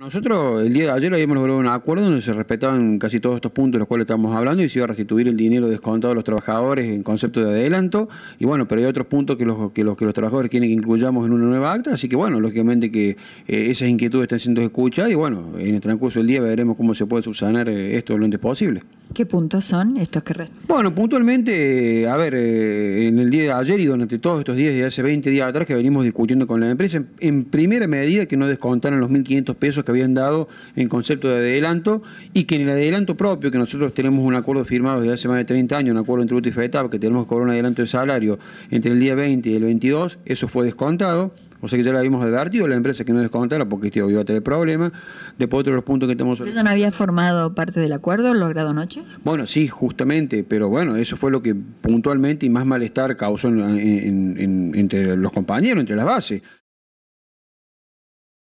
Nosotros el día de ayer habíamos logrado un acuerdo donde se respetaban casi todos estos puntos de los cuales estamos hablando y se iba a restituir el dinero descontado a los trabajadores en concepto de adelanto. Y bueno, pero hay otros puntos que los, que los, trabajadores quieren que incluyamos en una nueva acta. Así que bueno, lógicamente que eh, esas inquietudes están siendo escuchadas y bueno, en el transcurso del día veremos cómo se puede subsanar eh, esto lo antes posible. ¿Qué puntos son estos que restan? Bueno, puntualmente, a ver, eh, en el día de ayer y durante todos estos días de hace 20 días atrás que venimos discutiendo con la empresa, en, primera medida que no descontaron los 1.500 pesos que habían dado en concepto de adelanto y que en el adelanto propio, que nosotros tenemos un acuerdo firmado desde hace más de 30 años, un acuerdo entre UTF y FETAP, que tenemos que cobrar un adelanto de salario entre el día 20 y el 22, eso fue descontado. O sea que ya la habíamos advertido la empresa que no descontara porque este iba a tener problemas. Después otro de los puntos que tenemos... ¿Pero eso no había formado parte del acuerdo logrado anoche? Bueno, sí, justamente, pero bueno, eso fue lo que puntualmente y más malestar causó entre los compañeros, entre las bases.